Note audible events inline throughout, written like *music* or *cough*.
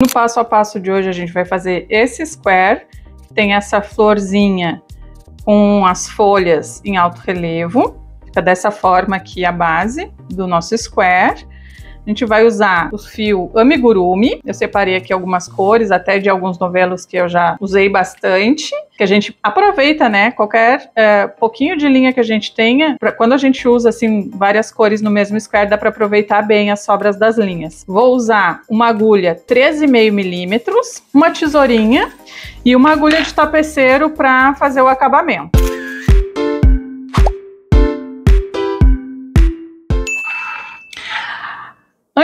No passo a passo de hoje a gente vai fazer esse square, que tem essa florzinha com as folhas em alto relevo, fica dessa forma aqui a base do nosso square. A gente vai usar o fio amigurumi. Eu separei aqui algumas cores, até de alguns novelos que eu já usei bastante. Que a gente aproveita, né? Qualquer é, pouquinho de linha que a gente tenha, pra, quando a gente usa assim várias cores no mesmo square, dá para aproveitar bem as sobras das linhas. Vou usar uma agulha 13,5 milímetros, uma tesourinha e uma agulha de tapeceiro para fazer o acabamento.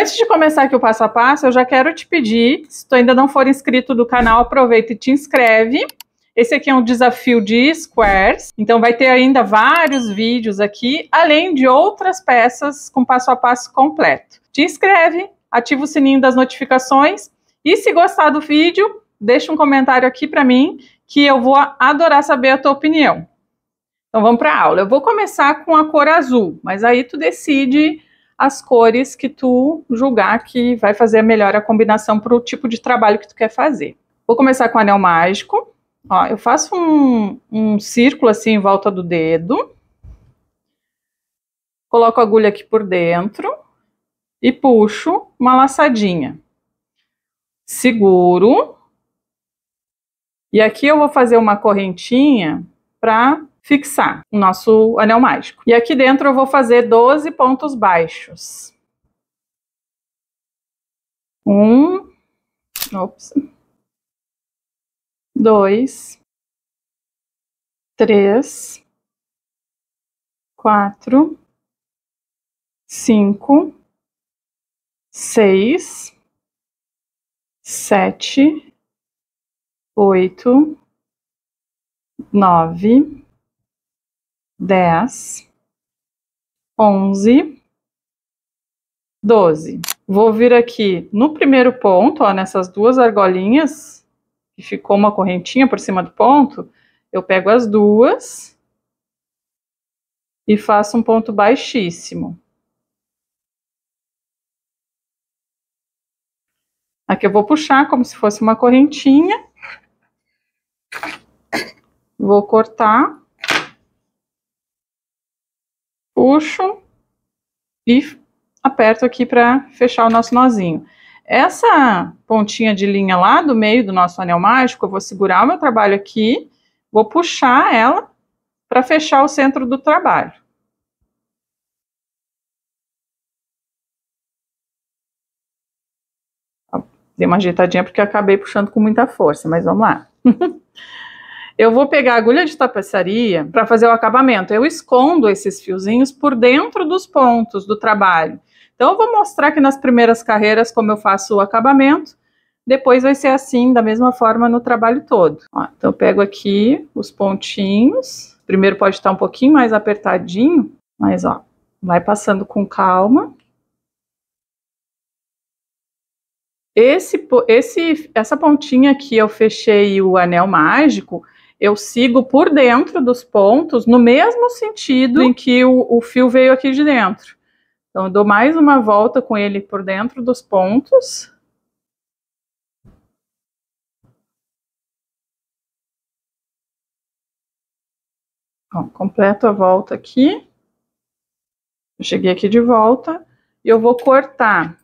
Antes de começar aqui o passo a passo, eu já quero te pedir, se tu ainda não for inscrito do canal, aproveita e te inscreve. Esse aqui é um desafio de squares, então vai ter ainda vários vídeos aqui, além de outras peças com passo a passo completo. Te inscreve, ativa o sininho das notificações e se gostar do vídeo, deixa um comentário aqui para mim que eu vou adorar saber a tua opinião. Então vamos para a aula. Eu vou começar com a cor azul, mas aí tu decide as cores que tu julgar que vai fazer melhor a combinação para o tipo de trabalho que tu quer fazer. Vou começar com o anel mágico. Ó, eu faço um, um círculo assim em volta do dedo. Coloco a agulha aqui por dentro e puxo uma laçadinha. Seguro. E aqui eu vou fazer uma correntinha para fixar o nosso anel mágico. E aqui dentro eu vou fazer 12 pontos baixos. Um, ops, dois, três, quatro, cinco, seis, sete, oito, nove, dez, onze, doze. Vou vir aqui no primeiro ponto, ó, nessas duas argolinhas, que ficou uma correntinha por cima do ponto, eu pego as duas e faço um ponto baixíssimo. Aqui eu vou puxar como se fosse uma correntinha. Vou cortar puxo e aperto aqui para fechar o nosso nozinho. Essa pontinha de linha lá do meio do nosso anel mágico, eu vou segurar o meu trabalho aqui, vou puxar ela para fechar o centro do trabalho. Dei uma ajeitadinha porque acabei puxando com muita força, mas vamos lá. *laughs* eu vou pegar a agulha de tapeçaria para fazer o acabamento. Eu escondo esses fiozinhos por dentro dos pontos do trabalho. Então, eu vou mostrar aqui nas primeiras carreiras como eu faço o acabamento. Depois vai ser assim, da mesma forma, no trabalho todo. Ó, então, eu pego aqui os pontinhos. Primeiro pode estar um pouquinho mais apertadinho, mas ó, vai passando com calma. Esse, esse, essa pontinha aqui eu fechei o anel mágico eu sigo por dentro dos pontos, no mesmo sentido em que o, o fio veio aqui de dentro. Então, eu dou mais uma volta com ele por dentro dos pontos. Bom, completo a volta aqui. Eu cheguei aqui de volta e eu vou cortar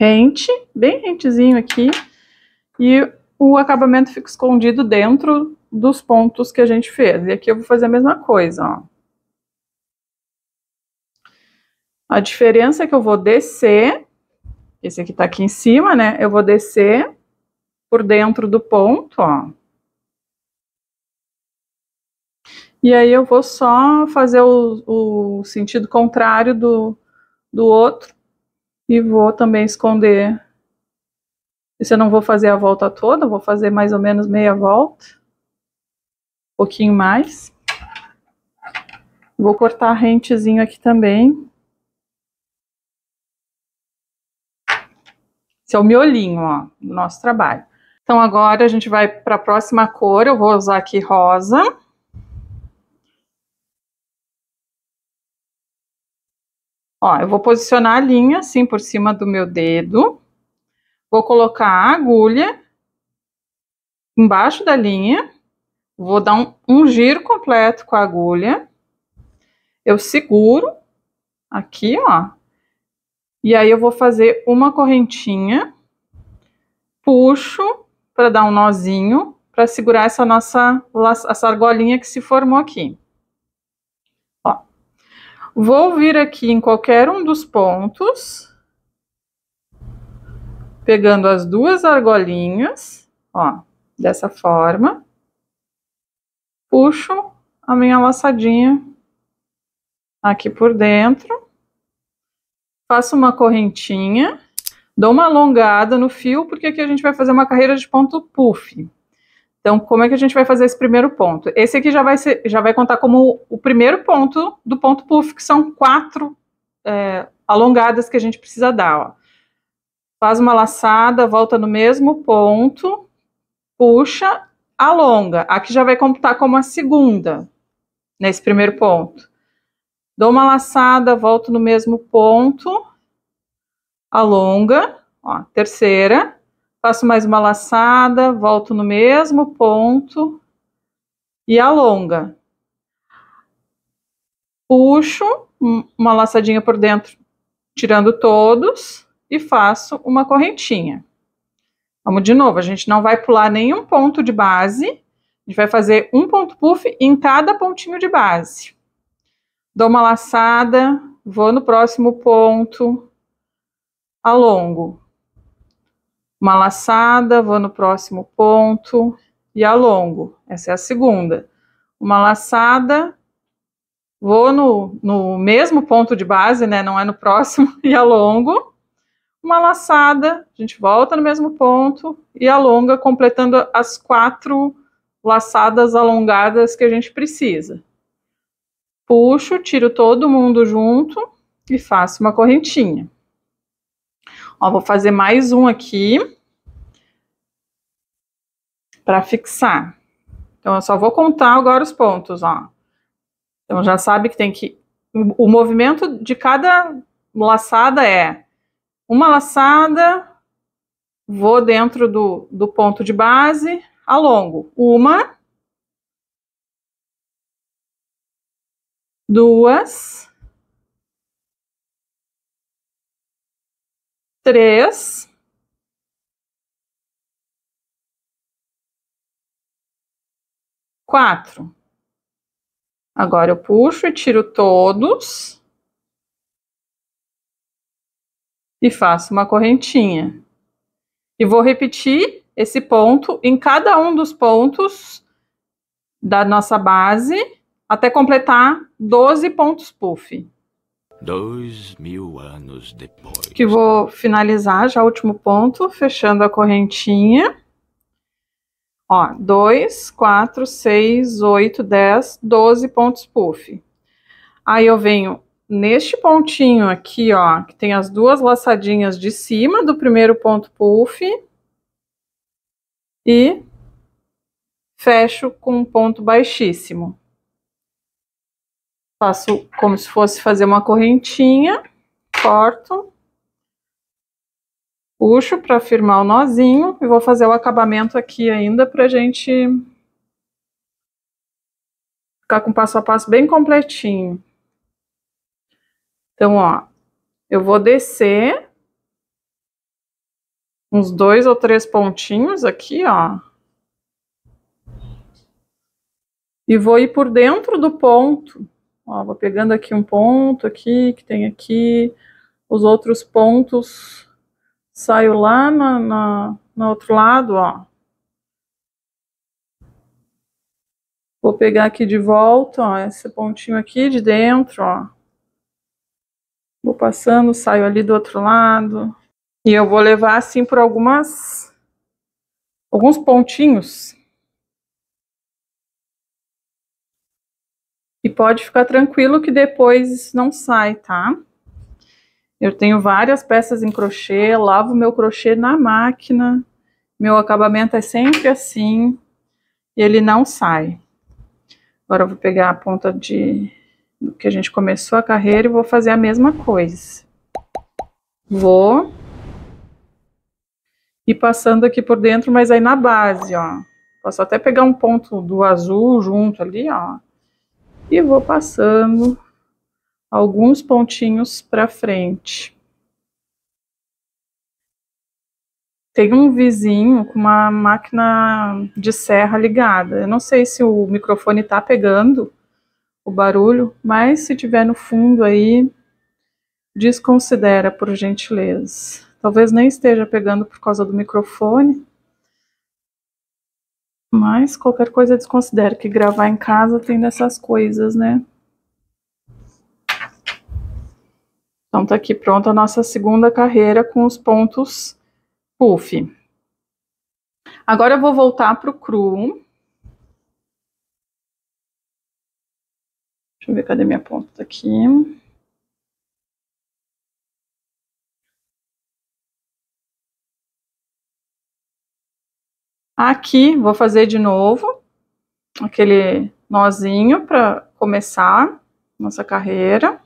rente, bem rentezinho aqui, e o acabamento fica escondido dentro dos pontos que a gente fez. E aqui eu vou fazer a mesma coisa, ó. A diferença é que eu vou descer, esse aqui tá aqui em cima, né? Eu vou descer por dentro do ponto, ó. E aí eu vou só fazer o, o sentido contrário do, do outro e vou também esconder isso eu não vou fazer a volta toda, vou fazer mais ou menos meia volta. Um pouquinho mais. Vou cortar a rentezinho aqui também. Esse é o miolinho, ó, do nosso trabalho. Então agora a gente vai para a próxima cor, eu vou usar aqui rosa. Ó, eu vou posicionar a linha assim por cima do meu dedo. Vou colocar a agulha embaixo da linha, vou dar um, um giro completo com a agulha, eu seguro aqui, ó, e aí eu vou fazer uma correntinha, puxo para dar um nozinho, para segurar essa nossa essa argolinha que se formou aqui. Ó. Vou vir aqui em qualquer um dos pontos pegando as duas argolinhas, ó, dessa forma, puxo a minha laçadinha aqui por dentro, faço uma correntinha, dou uma alongada no fio, porque aqui a gente vai fazer uma carreira de ponto puff. Então, como é que a gente vai fazer esse primeiro ponto? Esse aqui já vai, ser, já vai contar como o primeiro ponto do ponto puff, que são quatro é, alongadas que a gente precisa dar, ó faz uma laçada, volta no mesmo ponto, puxa, alonga. Aqui já vai computar como a segunda, nesse primeiro ponto. Dou uma laçada, volto no mesmo ponto, alonga, ó, terceira, faço mais uma laçada, volto no mesmo ponto e alonga. Puxo uma laçadinha por dentro, tirando todos e faço uma correntinha. Vamos de novo, a gente não vai pular nenhum ponto de base, a gente vai fazer um ponto puff em cada pontinho de base. Dou uma laçada, vou no próximo ponto, alongo. Uma laçada, vou no próximo ponto e alongo. Essa é a segunda. Uma laçada, vou no, no mesmo ponto de base, né? Não é no próximo *laughs* e alongo uma laçada, a gente volta no mesmo ponto e alonga, completando as quatro laçadas alongadas que a gente precisa. Puxo, tiro todo mundo junto e faço uma correntinha. Ó, vou fazer mais um aqui para fixar. Então, eu só vou contar agora os pontos, ó. Então, já sabe que tem que... O movimento de cada laçada é uma laçada, vou dentro do, do ponto de base, alongo. Uma, duas, três, quatro. Agora eu puxo e tiro todos. e faço uma correntinha. E vou repetir esse ponto em cada um dos pontos da nossa base até completar 12 pontos puff. Dois mil anos depois. Que vou finalizar já o último ponto, fechando a correntinha. Ó, dois, quatro, seis, 8, 10, 12 pontos puff. Aí eu venho neste pontinho aqui, ó, que tem as duas laçadinhas de cima do primeiro ponto puff e fecho com um ponto baixíssimo. Faço como se fosse fazer uma correntinha, corto, puxo para firmar o nozinho e vou fazer o acabamento aqui ainda pra gente ficar com passo a passo bem completinho. Então, ó, eu vou descer uns dois ou três pontinhos aqui, ó. E vou ir por dentro do ponto. Ó, vou pegando aqui um ponto aqui, que tem aqui. Os outros pontos saio lá na, na, no outro lado, ó. Vou pegar aqui de volta, ó, esse pontinho aqui de dentro, ó. Vou passando, saio ali do outro lado. E eu vou levar assim por algumas... Alguns pontinhos. E pode ficar tranquilo que depois não sai, tá? Eu tenho várias peças em crochê, lavo meu crochê na máquina. Meu acabamento é sempre assim. E ele não sai. Agora eu vou pegar a ponta de que a gente começou a carreira e vou fazer a mesma coisa. Vou e passando aqui por dentro, mas aí na base, ó. Posso até pegar um ponto do azul junto ali, ó. E vou passando alguns pontinhos para frente. Tem um vizinho com uma máquina de serra ligada. Eu não sei se o microfone tá pegando o barulho, mas se tiver no fundo aí, desconsidera por gentileza. Talvez nem esteja pegando por causa do microfone, mas qualquer coisa desconsidera que gravar em casa tem dessas coisas, né? Então tá aqui pronta a nossa segunda carreira com os pontos puff. Agora eu vou voltar para o cru Deixa eu ver cadê minha ponta aqui. Aqui, vou fazer de novo aquele nozinho para começar nossa carreira.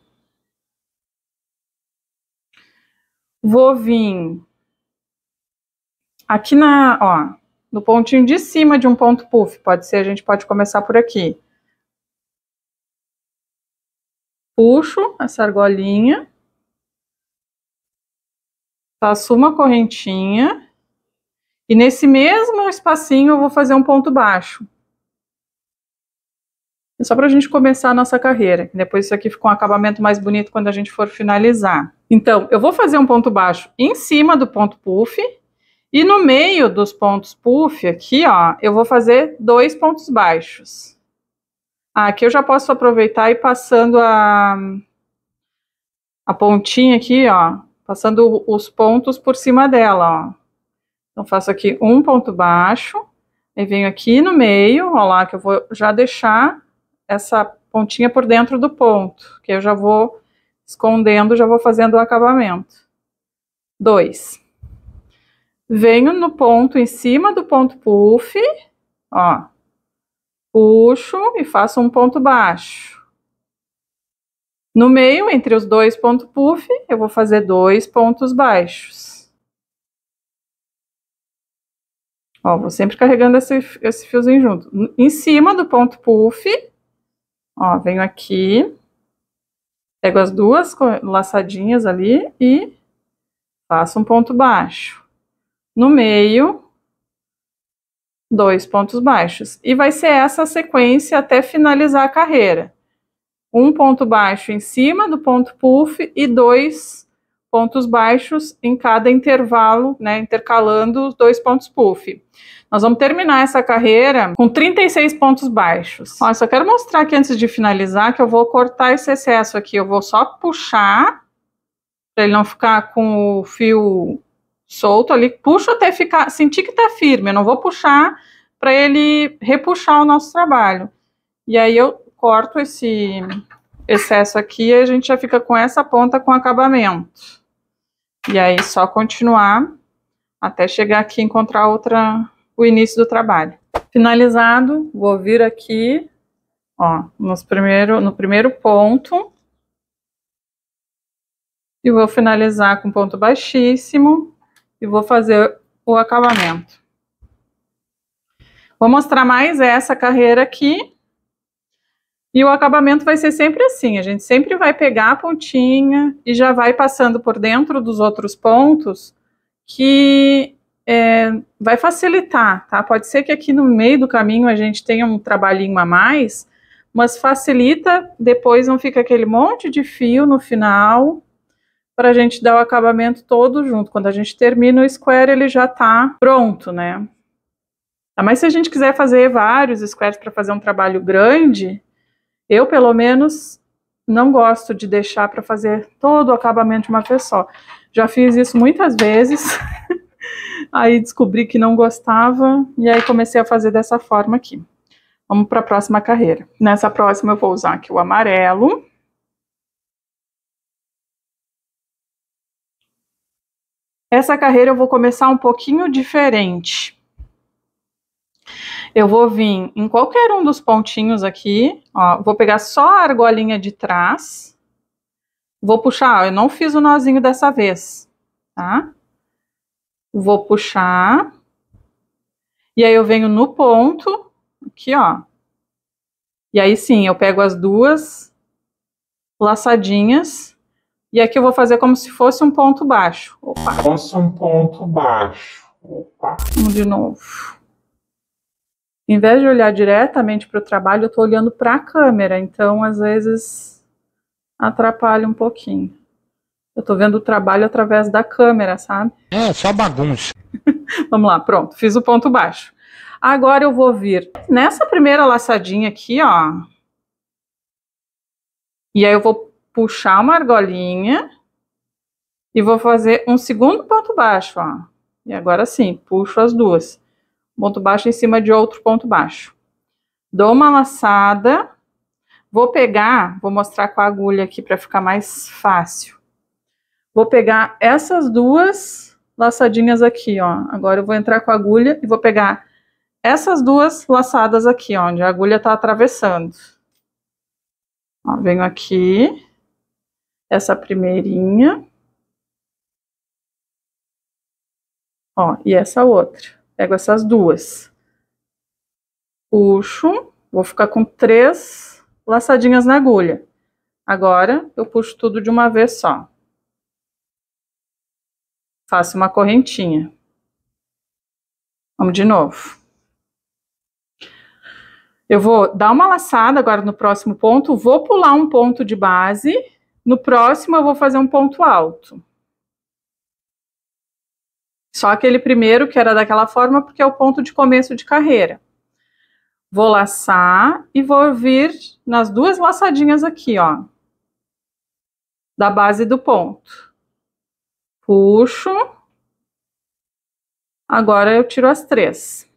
Vou vir aqui na, ó, no pontinho de cima de um ponto puff, pode ser, a gente pode começar por aqui. puxo essa argolinha, faço uma correntinha e nesse mesmo espacinho eu vou fazer um ponto baixo. É só para a gente começar a nossa carreira. Depois isso aqui fica um acabamento mais bonito quando a gente for finalizar. Então, eu vou fazer um ponto baixo em cima do ponto puff. E no meio dos pontos puff aqui, ó, eu vou fazer dois pontos baixos aqui eu já posso aproveitar e passando a, a pontinha aqui, ó, passando os pontos por cima dela, ó. Então, faço aqui um ponto baixo, e venho aqui no meio, ó lá, que eu vou já deixar essa pontinha por dentro do ponto, que eu já vou escondendo, já vou fazendo o acabamento. Dois. Venho no ponto em cima do ponto puff, ó, puxo e faço um ponto baixo. No meio, entre os dois pontos puff, eu vou fazer dois pontos baixos. Ó, vou sempre carregando esse, esse fiozinho junto. Em cima do ponto puff, ó, venho aqui, pego as duas laçadinhas ali e faço um ponto baixo. No meio, dois pontos baixos. E vai ser essa sequência até finalizar a carreira. Um ponto baixo em cima do ponto puff e dois pontos baixos em cada intervalo, né, intercalando os dois pontos puff. Nós vamos terminar essa carreira com 36 pontos baixos. Ó, só quero mostrar aqui antes de finalizar que eu vou cortar esse excesso aqui, eu vou só puxar para ele não ficar com o fio solto ali, puxo até ficar, sentir que está firme, eu não vou puxar para ele repuxar o nosso trabalho. E aí eu corto esse excesso aqui e a gente já fica com essa ponta com acabamento. E aí só continuar até chegar aqui e encontrar outra, o início do trabalho. Finalizado, vou vir aqui, ó, nos primeiro, no primeiro ponto. E vou finalizar com ponto baixíssimo e vou fazer o acabamento. Vou mostrar mais essa carreira aqui. E o acabamento vai ser sempre assim, a gente sempre vai pegar a pontinha e já vai passando por dentro dos outros pontos que é, vai facilitar, tá? Pode ser que aqui no meio do caminho a gente tenha um trabalhinho a mais, mas facilita, depois não fica aquele monte de fio no final para a gente dar o acabamento todo junto. Quando a gente termina o square, ele já está pronto, né? Ah, mas se a gente quiser fazer vários squares para fazer um trabalho grande, eu pelo menos não gosto de deixar para fazer todo o acabamento de uma vez só. Já fiz isso muitas vezes, *laughs* aí descobri que não gostava e aí comecei a fazer dessa forma aqui. Vamos para a próxima carreira. Nessa próxima eu vou usar aqui o amarelo. Essa carreira eu vou começar um pouquinho diferente. Eu vou vir em qualquer um dos pontinhos aqui, ó, vou pegar só a argolinha de trás, vou puxar, ó, eu não fiz o nozinho dessa vez, tá? Vou puxar, e aí eu venho no ponto, aqui, ó, e aí sim, eu pego as duas laçadinhas e aqui eu vou fazer como se fosse um ponto baixo. Opa. Fosse um ponto baixo. Opa. Vamos de novo. Em vez de olhar diretamente para o trabalho, eu estou olhando para a câmera, então às vezes atrapalha um pouquinho. Eu estou vendo o trabalho através da câmera, sabe? É, só bagunça. *laughs* Vamos lá, pronto, fiz o ponto baixo. Agora eu vou vir nessa primeira laçadinha aqui, ó. E aí eu vou puxar uma argolinha e vou fazer um segundo ponto baixo, ó. E agora sim, puxo as duas. Ponto baixo em cima de outro ponto baixo. Dou uma laçada. Vou pegar, vou mostrar com a agulha aqui para ficar mais fácil. Vou pegar essas duas laçadinhas aqui, ó. Agora eu vou entrar com a agulha e vou pegar essas duas laçadas aqui, ó, onde a agulha tá atravessando. Ó, venho aqui, essa primeirinha. Ó, e essa outra. Pego essas duas. Puxo, vou ficar com três laçadinhas na agulha. Agora, eu puxo tudo de uma vez só. Faço uma correntinha. Vamos de novo. Eu vou dar uma laçada agora no próximo ponto, vou pular um ponto de base no próximo, eu vou fazer um ponto alto. Só aquele primeiro que era daquela forma, porque é o ponto de começo de carreira. Vou laçar e vou vir nas duas laçadinhas aqui, ó. Da base do ponto. Puxo. Agora eu tiro as três.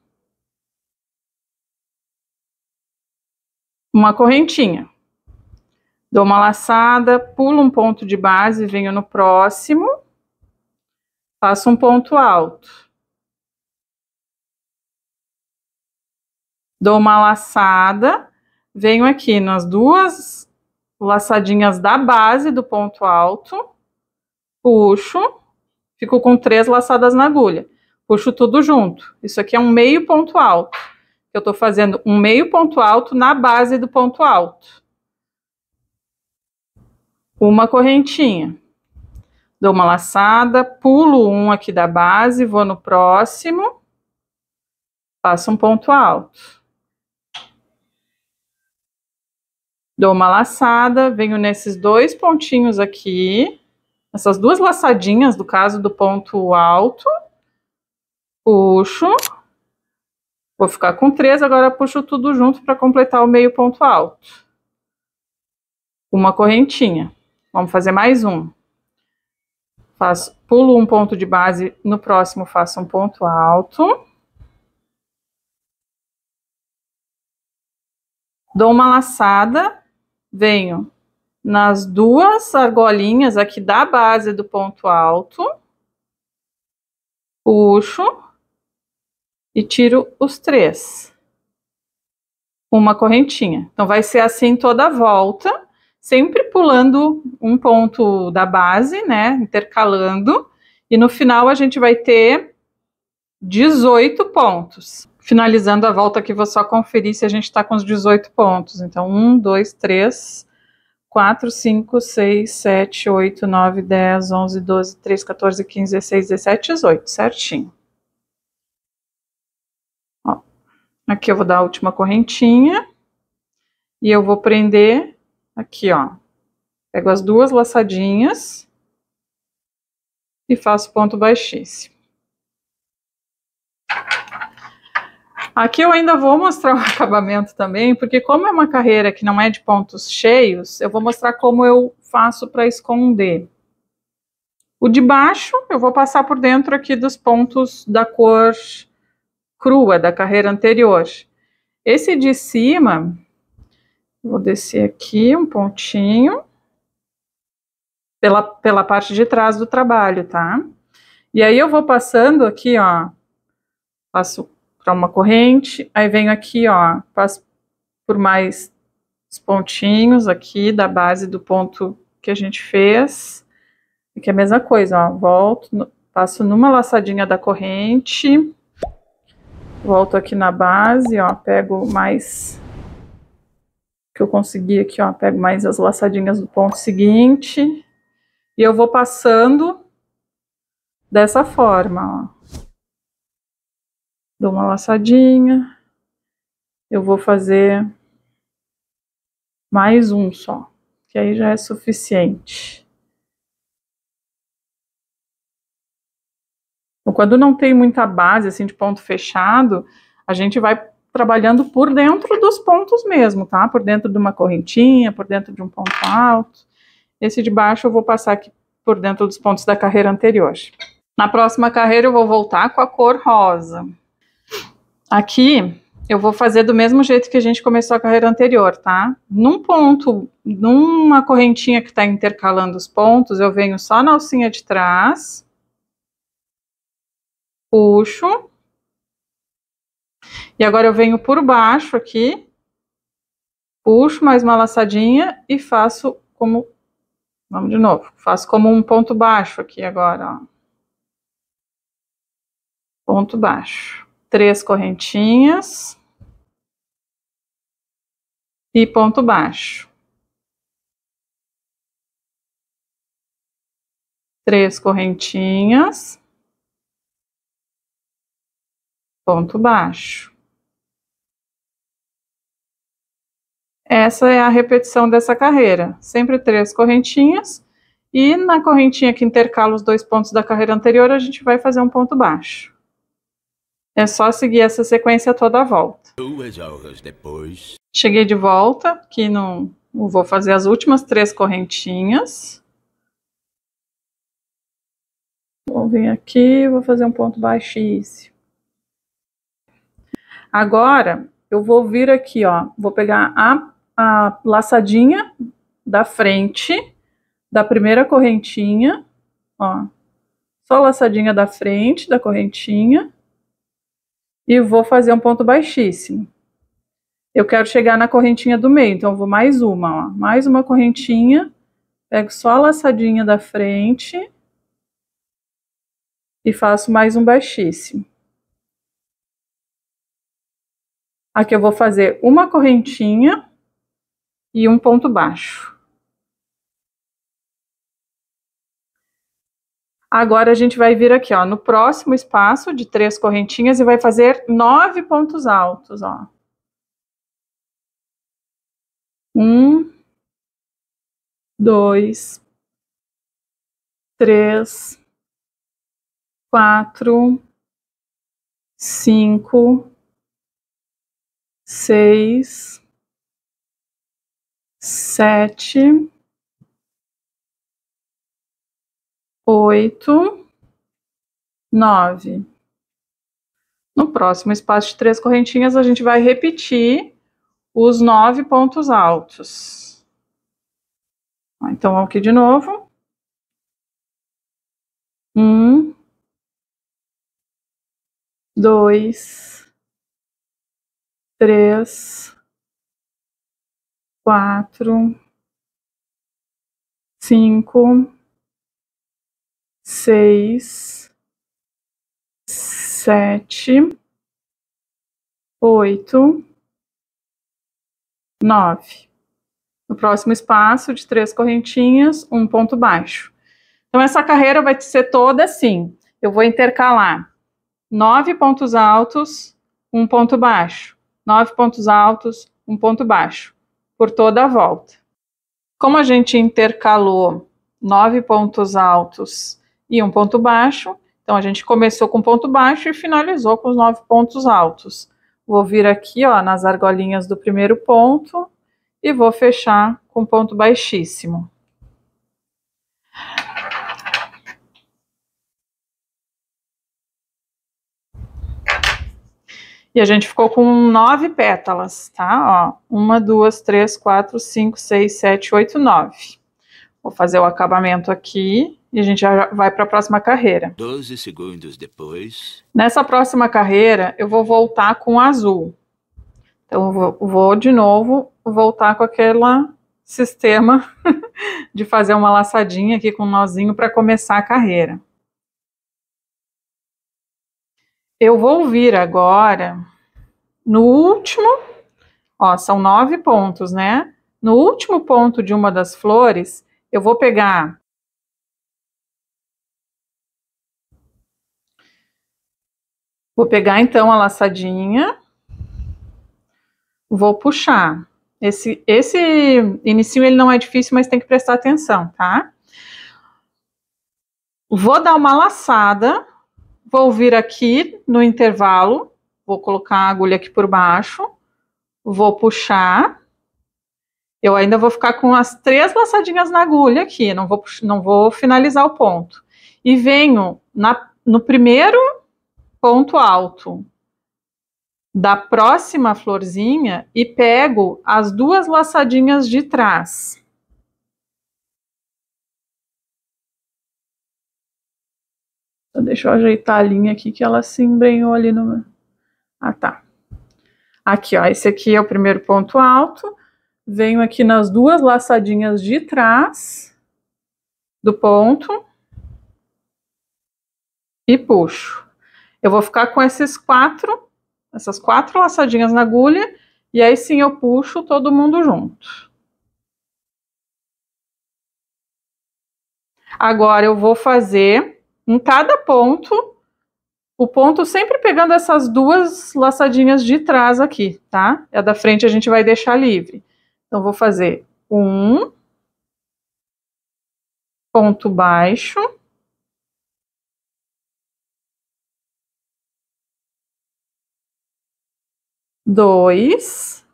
Uma correntinha. Dou uma laçada, pulo um ponto de base, venho no próximo, faço um ponto alto. Dou uma laçada, venho aqui nas duas laçadinhas da base do ponto alto, puxo, fico com três laçadas na agulha. Puxo tudo junto. Isso aqui é um meio ponto alto. Eu estou fazendo um meio ponto alto na base do ponto alto uma correntinha. Dou uma laçada, pulo um aqui da base, vou no próximo, faço um ponto alto. Dou uma laçada, venho nesses dois pontinhos aqui, essas duas laçadinhas, do caso do ponto alto, puxo, Vou ficar com três, agora puxo tudo junto para completar o meio ponto alto. Uma correntinha. Vamos fazer mais um. Faço, pulo um ponto de base, no próximo faço um ponto alto. Dou uma laçada, venho nas duas argolinhas aqui da base do ponto alto, puxo e tiro os três. Uma correntinha. Então, vai ser assim toda a volta sempre pulando um ponto da base, né, intercalando, e no final a gente vai ter 18 pontos. Finalizando a volta aqui, vou só conferir se a gente está com os 18 pontos. Então, 1, 2, 3, 4, 5, 6, 7, 8, 9, 10, 11, 12, 13, 14, 15, 16, 17, 18, certinho. Ó, aqui eu vou dar a última correntinha e eu vou prender Aqui, ó. Pego as duas laçadinhas e faço ponto baixíssimo. Aqui eu ainda vou mostrar o *laughs* acabamento também, porque como é uma carreira que não é de pontos cheios, eu vou mostrar como eu faço para esconder. O de baixo eu vou passar por dentro aqui dos pontos da cor crua, da carreira anterior. Esse de cima Vou descer aqui um pontinho. Pela, pela parte de trás do trabalho, tá? E aí eu vou passando aqui, ó. Passo para uma corrente, aí venho aqui, ó. Passo por mais os pontinhos aqui da base do ponto que a gente fez. Aqui é a mesma coisa, ó. Volto, passo numa laçadinha da corrente. Volto aqui na base, ó. Pego mais que eu consegui aqui, ó, pego mais as laçadinhas do ponto seguinte e eu vou passando dessa forma, ó. Dou uma laçadinha, eu vou fazer mais um só, que aí já é suficiente. quando não tem muita base, assim, de ponto fechado, a gente vai trabalhando por dentro dos pontos mesmo, tá? Por dentro de uma correntinha, por dentro de um ponto alto. Esse de baixo eu vou passar aqui por dentro dos pontos da carreira anterior. Na próxima carreira eu vou voltar com a cor rosa. Aqui eu vou fazer do mesmo jeito que a gente começou a carreira anterior, tá? Num ponto, numa correntinha que está intercalando os pontos, eu venho só na alcinha de trás, puxo, e agora eu venho por baixo aqui, puxo mais uma laçadinha e faço como, vamos de novo, faço como um ponto baixo aqui agora, ó. Ponto baixo. Três correntinhas. E ponto baixo. Três correntinhas ponto baixo. Essa é a repetição dessa carreira, sempre três correntinhas, e na correntinha que intercala os dois pontos da carreira anterior, a gente vai fazer um ponto baixo. É só seguir essa sequência toda a volta. Duas horas depois. Cheguei de volta, Que não vou fazer as últimas três correntinhas. Vou vir aqui, vou fazer um ponto baixíssimo. Agora, eu vou vir aqui, ó, vou pegar a, a laçadinha da frente da primeira correntinha, ó, só a laçadinha da frente da correntinha e vou fazer um ponto baixíssimo. Eu quero chegar na correntinha do meio, então vou mais uma, ó, mais uma correntinha, pego só a laçadinha da frente e faço mais um baixíssimo. Aqui eu vou fazer uma correntinha e um ponto baixo. Agora a gente vai vir aqui, ó, no próximo espaço de três correntinhas e vai fazer nove pontos altos, ó. Um, dois, três, quatro, cinco, seis, sete, oito, nove. No próximo espaço de três correntinhas, a gente vai repetir os nove pontos altos. Ah, então, aqui de novo. Um, dois, três, quatro, cinco, seis, sete, oito, nove. No próximo espaço, de três correntinhas, um ponto baixo. Então, essa carreira vai ser toda assim. Eu vou intercalar nove pontos altos, um ponto baixo nove pontos altos, um ponto baixo, por toda a volta. Como a gente intercalou nove pontos altos e um ponto baixo, então a gente começou com ponto baixo e finalizou com os nove pontos altos. Vou vir aqui, ó, nas argolinhas do primeiro ponto e vou fechar com ponto baixíssimo. E a gente ficou com nove pétalas, tá? Ó, uma, duas, três, quatro, cinco, seis, sete, oito, nove. Vou fazer o acabamento aqui e a gente já vai para a próxima carreira. Doze segundos depois. Nessa próxima carreira, eu vou voltar com azul. Então, vou, vou de novo voltar com aquela sistema *laughs* de fazer uma laçadinha aqui com um nozinho para começar a carreira. eu vou vir agora no último, ó, são nove pontos, né? No último ponto de uma das flores, eu vou pegar Vou pegar então a laçadinha, vou puxar. Esse, esse inicinho ele não é difícil, mas tem que prestar atenção, tá? Vou dar uma laçada vou vir aqui no intervalo, vou colocar a agulha aqui por baixo, vou puxar. Eu ainda vou ficar com as três laçadinhas na agulha aqui, não vou, não vou finalizar o ponto. E venho na, no primeiro ponto alto da próxima florzinha e pego as duas laçadinhas de trás. Então, deixa eu ajeitar a linha aqui que ela se embrenhou ali no. Ah, tá. Aqui, ó, esse aqui é o primeiro ponto alto. Venho aqui nas duas laçadinhas de trás do ponto e puxo. Eu vou ficar com esses quatro, essas quatro laçadinhas na agulha, e aí sim eu puxo todo mundo junto. Agora eu vou fazer em cada ponto, o ponto sempre pegando essas duas laçadinhas de trás aqui, tá? A da frente a gente vai deixar livre. Então, vou fazer um ponto baixo. Dois.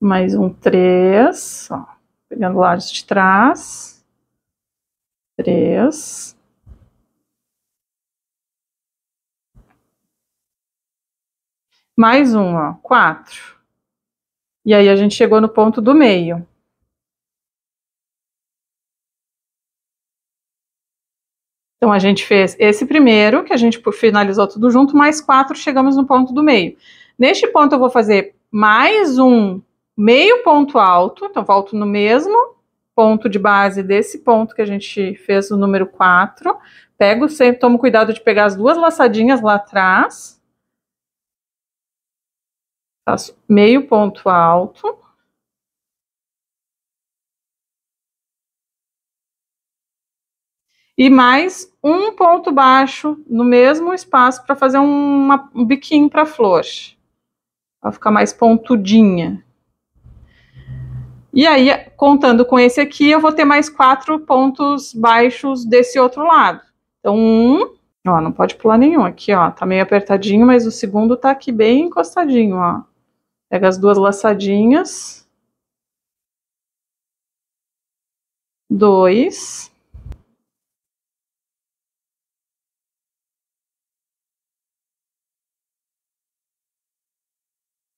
mais um três, ó, pegando o lado de trás, três. Mais um, ó, quatro. E aí a gente chegou no ponto do meio. Então, a gente fez esse primeiro, que a gente finalizou tudo junto, mais quatro, chegamos no ponto do meio. Neste ponto, eu vou fazer mais um meio ponto alto, então volto no mesmo ponto de base desse ponto que a gente fez o número 4, pego, sempre tomo cuidado de pegar as duas laçadinhas lá atrás, faço meio ponto alto, e mais um ponto baixo no mesmo espaço para fazer uma, um biquinho para flor. Ela ficar mais pontudinha. E aí, contando com esse aqui, eu vou ter mais quatro pontos baixos desse outro lado. Então, um, ó, não pode pular nenhum aqui, ó, tá meio apertadinho, mas o segundo tá aqui bem encostadinho, ó. Pega as duas laçadinhas. Dois.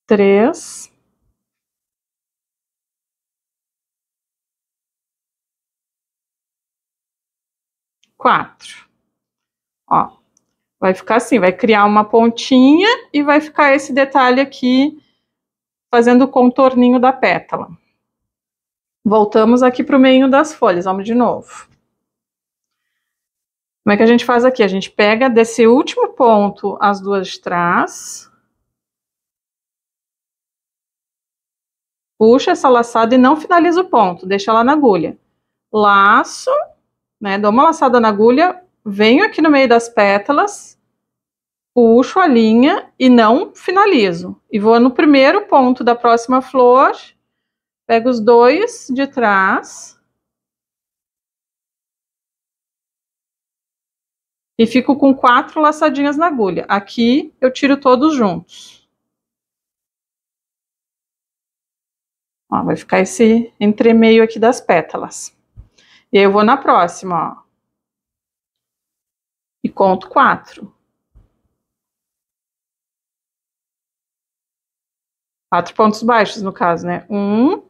Três. quatro. Ó, vai ficar assim, vai criar uma pontinha e vai ficar esse detalhe aqui fazendo o contorninho da pétala. Voltamos aqui para o meio das folhas, vamos de novo. Como é que a gente faz aqui? A gente pega desse último ponto as duas de trás, puxa essa laçada e não finaliza o ponto, deixa lá na agulha. Laço né? Dou uma laçada na agulha, venho aqui no meio das pétalas, puxo a linha e não finalizo. E vou no primeiro ponto da próxima flor, pego os dois de trás. E fico com quatro laçadinhas na agulha. Aqui eu tiro todos juntos. Ó, vai ficar esse entremeio aqui das pétalas. E aí eu vou na próxima, ó. E conto quatro. Quatro pontos baixos, no caso, né? Um.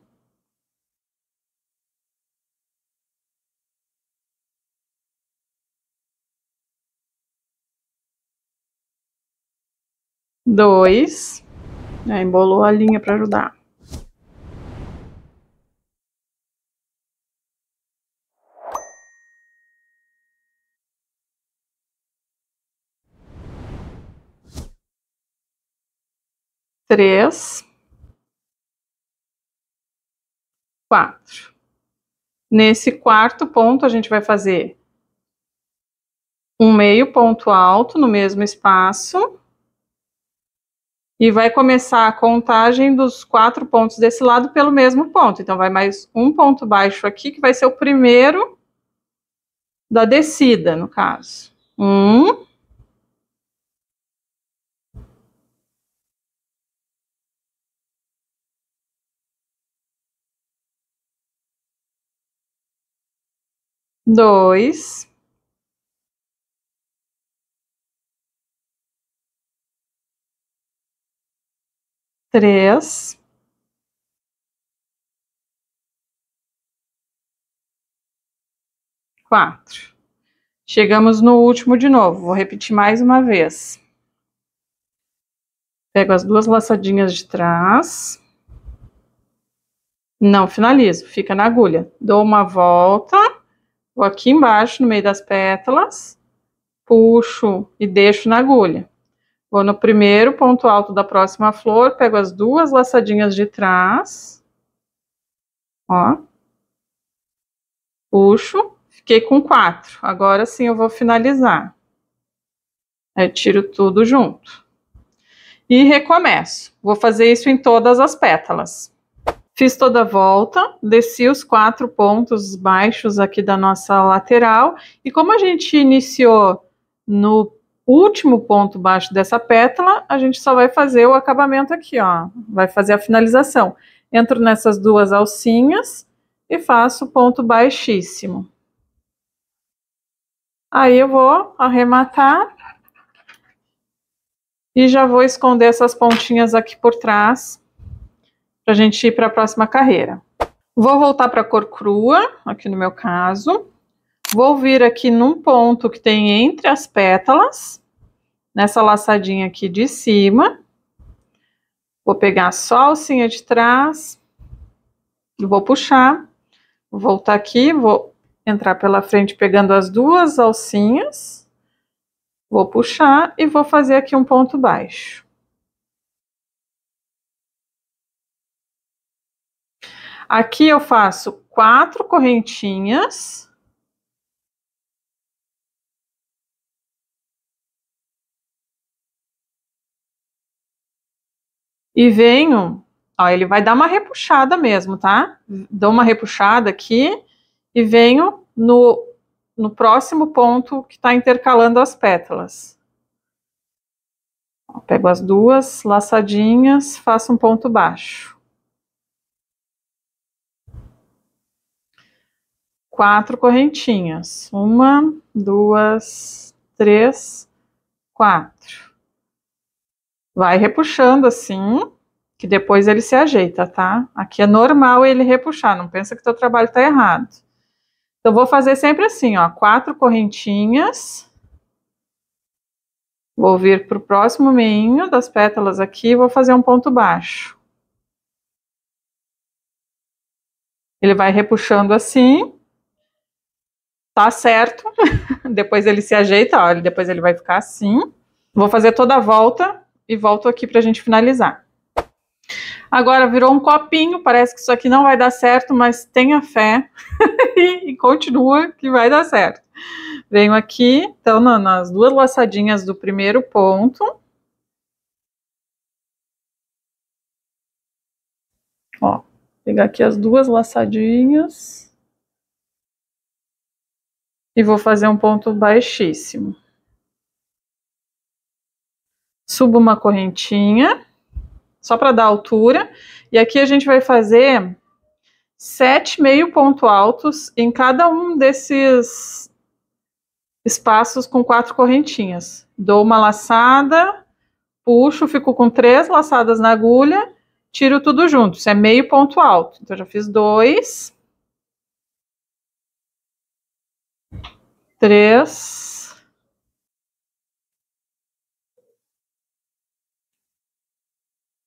Dois. Aí, embolou a linha para ajudar. três, quatro. Nesse quarto ponto, a gente vai fazer um meio ponto alto no mesmo espaço e vai começar a contagem dos quatro pontos desse lado pelo mesmo ponto. Então, vai mais um ponto baixo aqui, que vai ser o primeiro da descida, no caso. Um, dois três quatro. Chegamos no último de novo, vou repetir mais uma vez. Pego as duas laçadinhas de trás. Não finalizo, fica na agulha. Dou uma volta. Vou aqui embaixo, no meio das pétalas, puxo e deixo na agulha. Vou no primeiro ponto alto da próxima flor, pego as duas laçadinhas de trás, ó, puxo, fiquei com quatro. Agora sim eu vou finalizar. Aí tiro tudo junto. E recomeço. Vou fazer isso em todas as pétalas. Fiz toda a volta, desci os quatro pontos baixos aqui da nossa lateral e como a gente iniciou no último ponto baixo dessa pétala, a gente só vai fazer o acabamento aqui, ó, vai fazer a finalização. Entro nessas duas alcinhas e faço ponto baixíssimo. Aí eu vou arrematar e já vou esconder essas pontinhas aqui por trás para a gente ir para a próxima carreira. Vou voltar para a cor crua, aqui no meu caso. Vou vir aqui num ponto que tem entre as pétalas, nessa laçadinha aqui de cima. Vou pegar só a alcinha de trás, vou puxar, vou voltar aqui, vou entrar pela frente pegando as duas alcinhas, vou puxar e vou fazer aqui um ponto baixo. Aqui eu faço quatro correntinhas. E venho, ó, ele vai dar uma repuxada mesmo, tá? Dou uma repuxada aqui e venho no, no próximo ponto que tá intercalando as pétalas. Ó, pego as duas laçadinhas, faço um ponto baixo. quatro correntinhas. Uma, duas, três, quatro. Vai repuxando assim, que depois ele se ajeita, tá? Aqui é normal ele repuxar, não pensa que teu trabalho tá errado. Então, vou fazer sempre assim, ó, quatro correntinhas. Vou vir pro próximo meinho das pétalas aqui e vou fazer um ponto baixo. Ele vai repuxando assim, tá certo, *laughs* depois ele se ajeita, olha, depois ele vai ficar assim. Vou fazer toda a volta e volto aqui para a gente finalizar. Agora virou um copinho, parece que isso aqui não vai dar certo, mas tenha fé *laughs* e, continua que vai dar certo. Venho aqui, então, nas duas laçadinhas do primeiro ponto. Ó, pegar aqui as duas laçadinhas e vou fazer um ponto baixíssimo. Subo uma correntinha, só para dar altura, e aqui a gente vai fazer sete meio ponto altos em cada um desses espaços com quatro correntinhas. Dou uma laçada, puxo, fico com três laçadas na agulha, tiro tudo junto. Isso é meio ponto alto. Então, já fiz dois. três.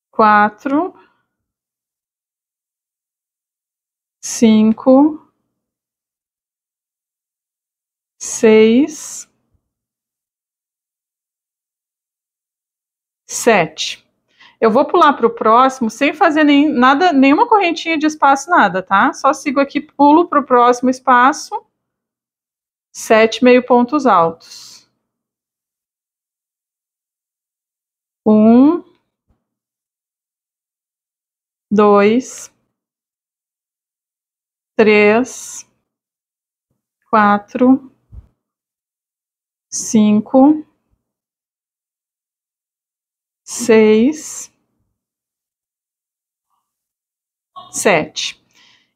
Quatro, cinco, seis, sete. Eu vou pular para o próximo sem fazer nem, nada, nenhuma correntinha de espaço, nada, tá? Só sigo aqui, pulo para o próximo espaço sete meio pontos altos. Um, dois, três, quatro, cinco, seis, sete.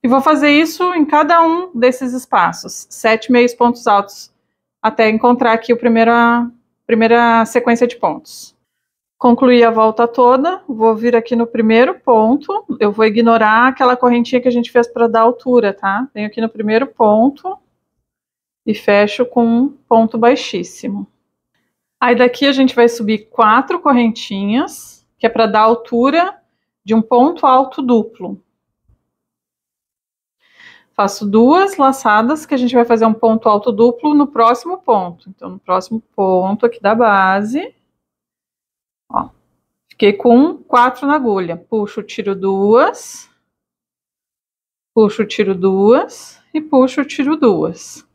E vou fazer isso em cada um desses espaços, sete meios pontos altos, até encontrar aqui a primeira, primeira sequência de pontos. Concluí a volta toda, vou vir aqui no primeiro ponto, eu vou ignorar aquela correntinha que a gente fez para dar altura, tá? Venho aqui no primeiro ponto e fecho com um ponto baixíssimo. Aí daqui a gente vai subir quatro correntinhas, que é para dar altura de um ponto alto duplo faço duas laçadas que a gente vai fazer um ponto alto duplo no próximo ponto. Então, no próximo ponto aqui da base, ó, fiquei com quatro na agulha. Puxo, tiro duas, puxo, tiro duas e puxo, tiro duas.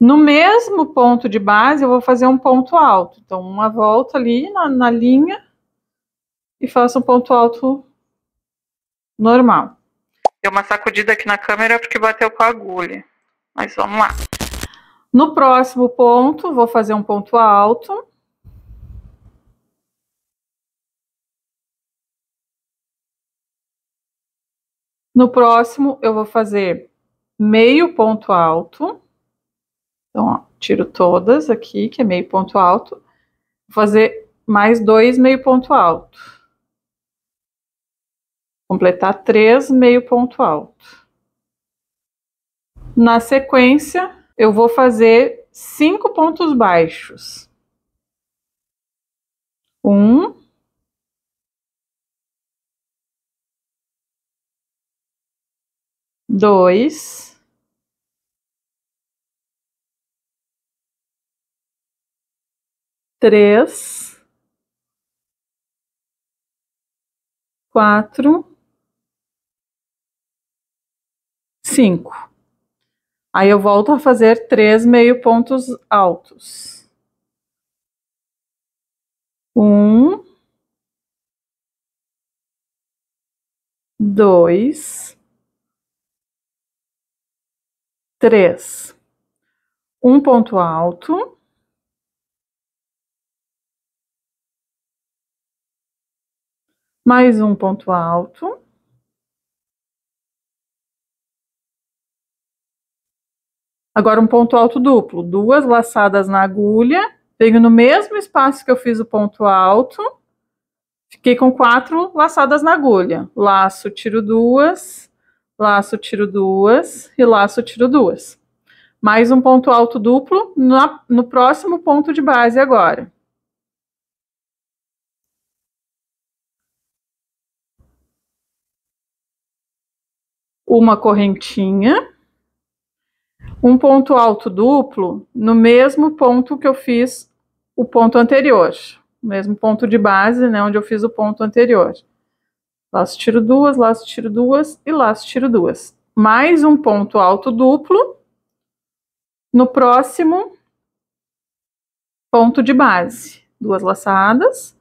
No mesmo ponto de base, eu vou fazer um ponto alto. Então, uma volta ali na, na linha e faço um ponto alto normal. Deu uma sacudida aqui na câmera porque bateu com a agulha. Mas vamos lá. No próximo ponto, vou fazer um ponto alto. No próximo, eu vou fazer meio ponto alto. Então, ó, tiro todas aqui, que é meio ponto alto. Vou fazer mais dois meio ponto alto completar três meio ponto alto. Na sequência, eu vou fazer cinco pontos baixos. Um, dois, três, quatro. 5. Aí eu volto a fazer três meio pontos altos. Um, dois, três. Um ponto alto. Mais um ponto alto. Agora um ponto alto duplo, duas laçadas na agulha, venho no mesmo espaço que eu fiz o ponto alto, fiquei com quatro laçadas na agulha. Laço, tiro duas, laço, tiro duas e laço, tiro duas. Mais um ponto alto duplo no próximo ponto de base agora. Uma correntinha um ponto alto duplo no mesmo ponto que eu fiz o ponto anterior, mesmo ponto de base, né, onde eu fiz o ponto anterior. Laço, tiro duas, laço, tiro duas e laço, tiro duas. Mais um ponto alto duplo no próximo ponto de base. Duas laçadas,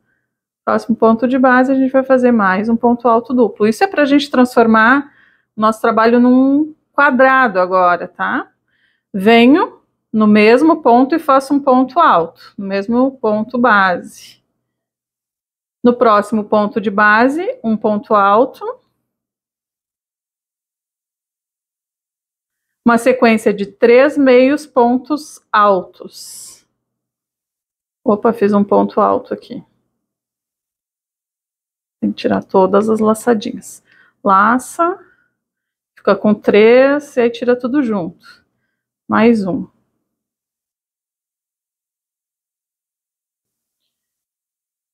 próximo ponto de base a gente vai fazer mais um ponto alto duplo. Isso é para a gente transformar nosso trabalho num quadrado agora, tá? venho no mesmo ponto e faço um ponto alto, no mesmo ponto base. No próximo ponto de base, um ponto alto. Uma sequência de três meios pontos altos. Opa, fiz um ponto alto aqui. Tem que tirar todas as laçadinhas. Laça, fica com três e aí tira tudo junto. Mais um.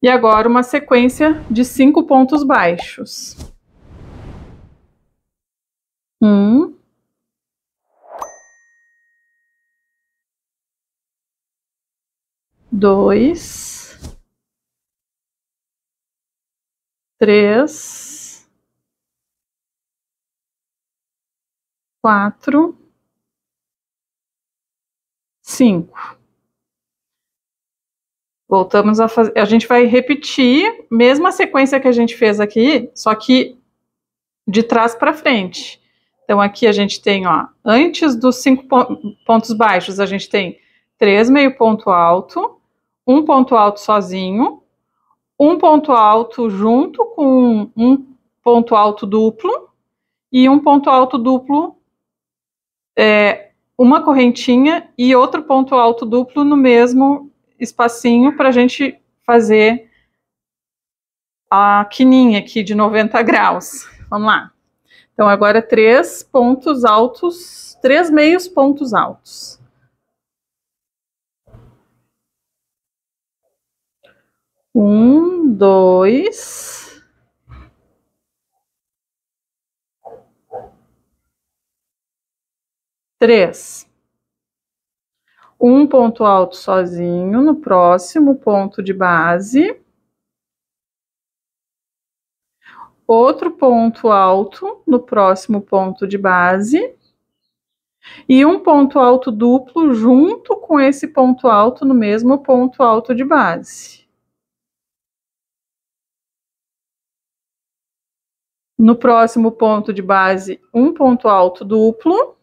E agora uma sequência de cinco pontos baixos. Um. Dois. Três. Quatro. 5. Voltamos a fazer. A gente vai repetir mesma sequência que a gente fez aqui, só que de trás para frente. Então aqui a gente tem, ó, antes dos cinco pontos baixos, a gente tem três meio ponto alto, um ponto alto sozinho, um ponto alto junto com um ponto alto duplo e um ponto alto duplo é, uma correntinha e outro ponto alto duplo no mesmo espacinho para a gente fazer a quininha aqui de 90 graus. Vamos lá. Então, agora três pontos altos, três meios pontos altos. Um, dois, Três. Um ponto alto sozinho no próximo ponto de base. Outro ponto alto no próximo ponto de base. E um ponto alto duplo junto com esse ponto alto no mesmo ponto alto de base. No próximo ponto de base, um ponto alto duplo.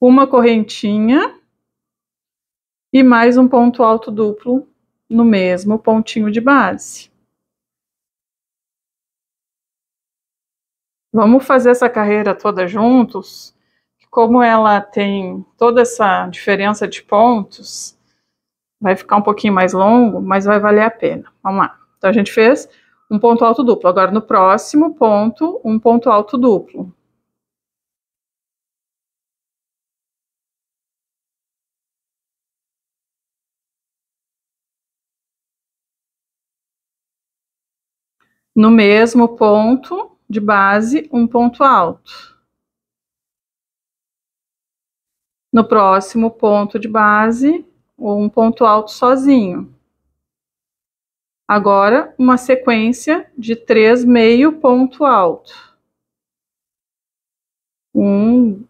uma correntinha e mais um ponto alto duplo no mesmo pontinho de base. Vamos fazer essa carreira toda juntos? Como ela tem toda essa diferença de pontos, vai ficar um pouquinho mais longo, mas vai valer a pena. Vamos lá. Então, a gente fez um ponto alto duplo. Agora, no próximo ponto, um ponto alto duplo. no mesmo ponto de base, um ponto alto. No próximo ponto de base, um ponto alto sozinho. Agora, uma sequência de três meio ponto alto. Um,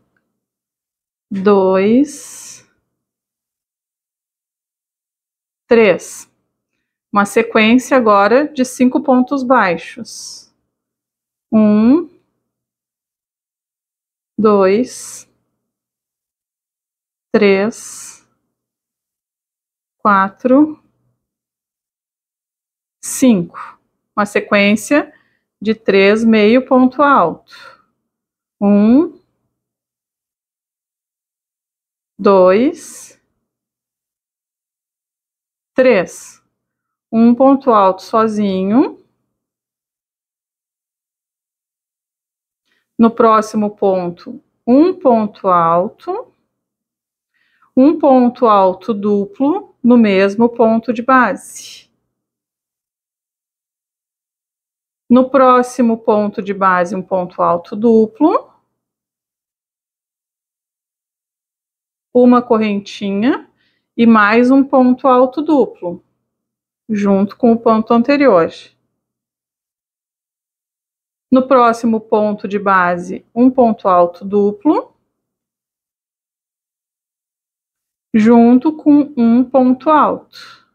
dois, três. Uma sequência agora de cinco pontos baixos. Um, dois, três, quatro, cinco. Uma sequência de três meio ponto alto. Um, dois, três um ponto alto sozinho. No próximo ponto, um ponto alto, um ponto alto duplo no mesmo ponto de base. No próximo ponto de base, um ponto alto duplo. Uma correntinha e mais um ponto alto duplo junto com o ponto anterior. No próximo ponto de base, um ponto alto duplo, junto com um ponto alto.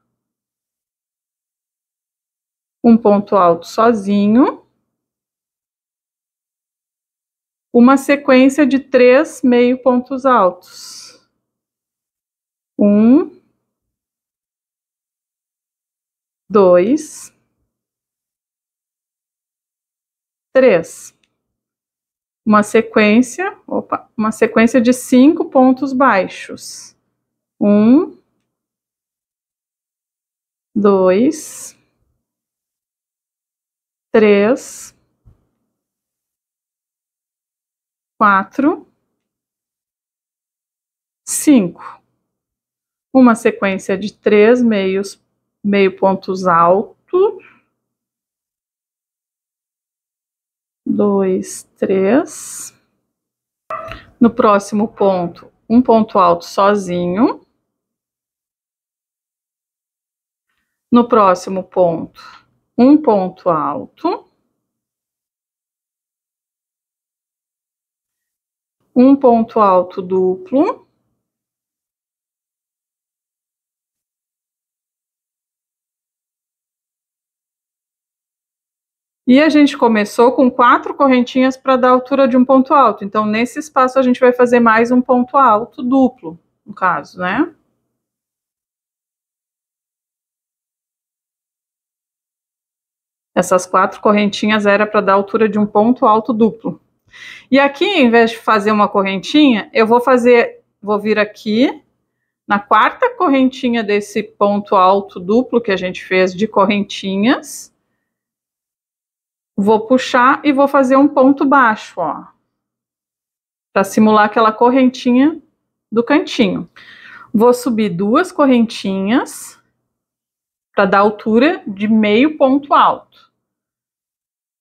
Um ponto alto sozinho. Uma sequência de três meio pontos altos. Um, dois, três. Uma sequência, opa, uma sequência de cinco pontos baixos. Um, dois, três, quatro, cinco. Uma sequência de três meios meio pontos altos. Dois, três. No próximo ponto, um ponto alto sozinho. No próximo ponto, um ponto alto. Um ponto alto duplo. E a gente começou com quatro correntinhas para dar altura de um ponto alto. Então, nesse espaço, a gente vai fazer mais um ponto alto duplo, no caso, né? Essas quatro correntinhas era para dar altura de um ponto alto duplo. E aqui, em vez de fazer uma correntinha, eu vou fazer, vou vir aqui na quarta correntinha desse ponto alto duplo que a gente fez de correntinhas Vou puxar e vou fazer um ponto baixo, ó. Para simular aquela correntinha do cantinho. Vou subir duas correntinhas para dar altura de meio ponto alto.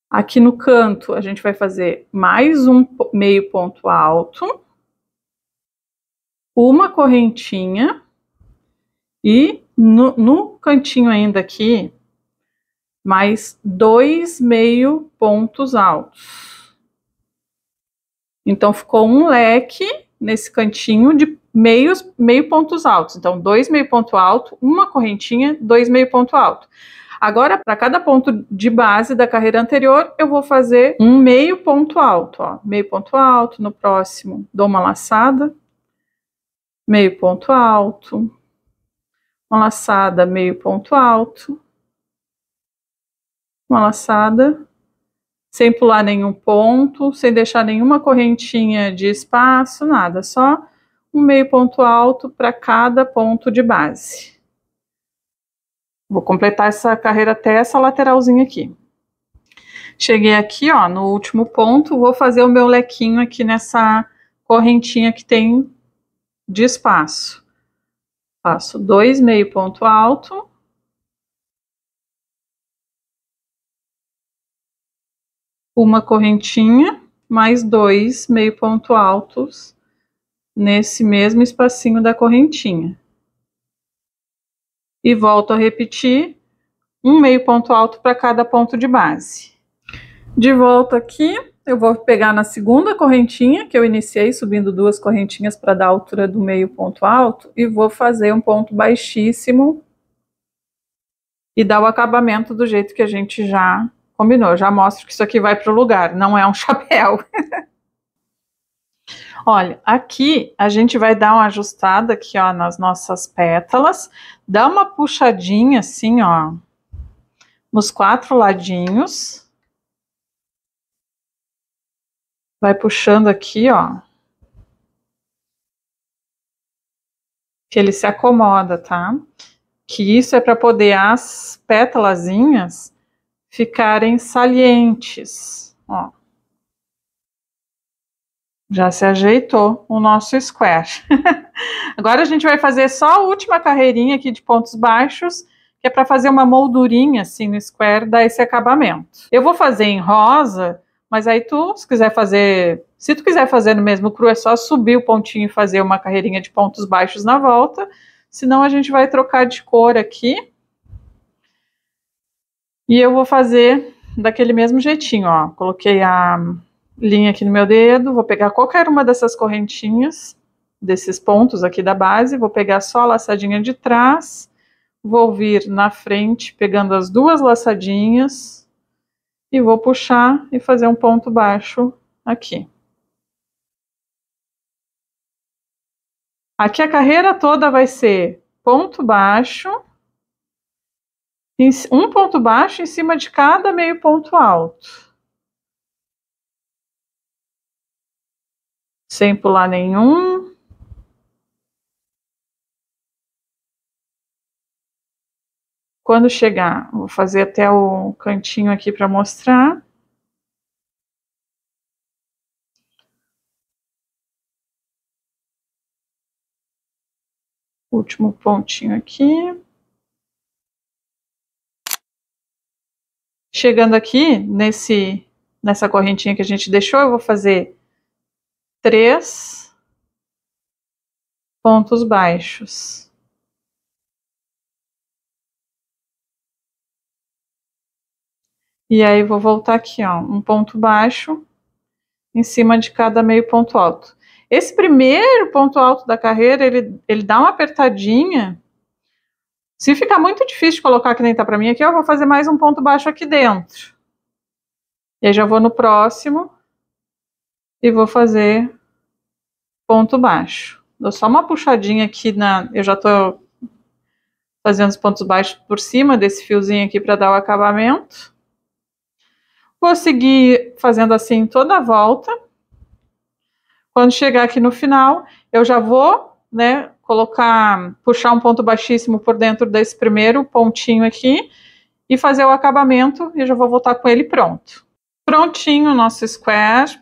Aqui no canto, a gente vai fazer mais um meio ponto alto, uma correntinha, e no, no cantinho ainda aqui, mais dois meio pontos altos. Então, ficou um leque nesse cantinho de meios, meio pontos altos. Então, dois meio ponto alto, uma correntinha, dois meio ponto alto. Agora, para cada ponto de base da carreira anterior, eu vou fazer um meio ponto alto, ó. Meio ponto alto, no próximo, dou uma laçada, meio ponto alto, uma laçada, meio ponto alto, uma laçada, sem pular nenhum ponto, sem deixar nenhuma correntinha de espaço, nada, só um meio ponto alto para cada ponto de base. Vou completar essa carreira até essa lateralzinha aqui. Cheguei aqui, ó, no último ponto, vou fazer o meu lequinho aqui nessa correntinha que tem de espaço. Faço dois meio ponto alto, uma correntinha, mais dois meio ponto altos nesse mesmo espacinho da correntinha. E volto a repetir um meio ponto alto para cada ponto de base. De volta aqui, eu vou pegar na segunda correntinha que eu iniciei subindo duas correntinhas para dar a altura do meio ponto alto e vou fazer um ponto baixíssimo e dar o acabamento do jeito que a gente já Combinou, já mostro que isso aqui vai para o lugar, não é um *laughs* chapéu. Olha, aqui a gente vai dar uma ajustada aqui, ó, nas nossas pétalas, dá uma puxadinha assim, ó, nos quatro ladinhos. Vai puxando aqui, ó. Que ele se acomoda, tá? Que isso é para poder as pétalazinhas ficarem salientes. Ó. Já se ajeitou o nosso square. *laughs* Agora a gente vai fazer só a última carreirinha aqui de pontos baixos, que é para fazer uma moldurinha assim no square, dar esse acabamento. Eu vou fazer em rosa, mas aí tu, se quiser fazer, se tu quiser fazer no mesmo cru, é só subir o pontinho e fazer uma carreirinha de pontos baixos na volta. Senão a gente vai trocar de cor aqui e eu vou fazer daquele mesmo jeitinho, ó. Coloquei a linha aqui no meu dedo, vou pegar qualquer uma dessas correntinhas, desses pontos aqui da base, vou pegar só a laçadinha de trás, vou vir na frente pegando as duas laçadinhas e vou puxar e fazer um ponto baixo aqui. Aqui a carreira toda vai ser ponto baixo, um ponto baixo em cima de cada meio ponto alto. Sem pular nenhum. Quando chegar, vou fazer até o cantinho aqui para mostrar. Último pontinho aqui. Chegando aqui nesse nessa correntinha que a gente deixou, eu vou fazer três pontos baixos. E aí vou voltar aqui, ó, um ponto baixo em cima de cada meio ponto alto. Esse primeiro ponto alto da carreira, ele, ele dá uma apertadinha se ficar muito difícil colocar que nem tá para mim aqui, eu vou fazer mais um ponto baixo aqui dentro. E aí já vou no próximo e vou fazer ponto baixo. Dou só uma puxadinha aqui na, eu já tô fazendo os pontos baixos por cima desse fiozinho aqui para dar o acabamento. Vou seguir fazendo assim toda a volta. Quando chegar aqui no final, eu já vou, né, colocar, puxar um ponto baixíssimo por dentro desse primeiro pontinho aqui e fazer o acabamento e já vou voltar com ele pronto. Prontinho o nosso square.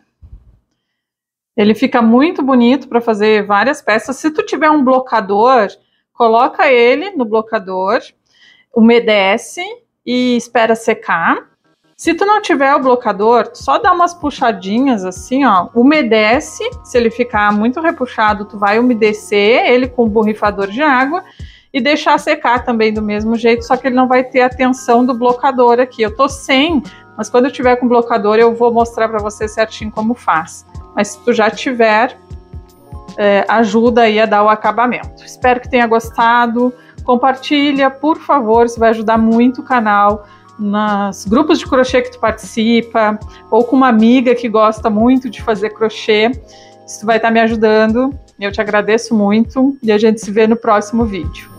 Ele fica muito bonito para fazer várias peças. Se tu tiver um blocador, coloca ele no blocador, umedece e espera secar. Se tu não tiver o blocador, só dá umas puxadinhas assim, ó, umedece. Se ele ficar muito repuxado, tu vai umedecer ele com o borrifador de água e deixar secar também do mesmo jeito, só que ele não vai ter a tensão do blocador aqui. Eu tô sem, mas quando eu tiver com blocador eu vou mostrar para você certinho como faz. Mas se tu já tiver, é, ajuda aí a dar o acabamento. Espero que tenha gostado. Compartilha, por favor, isso vai ajudar muito o canal nas grupos de crochê que tu participa, ou com uma amiga que gosta muito de fazer crochê. Isso vai estar me ajudando. Eu te agradeço muito e a gente se vê no próximo vídeo.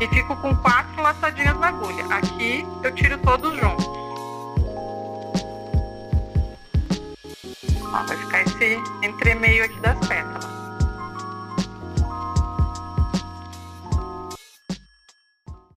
E fico com quatro laçadinhas na agulha. Aqui eu tiro todos juntos. Ó, vai ficar esse entremeio aqui das pétalas.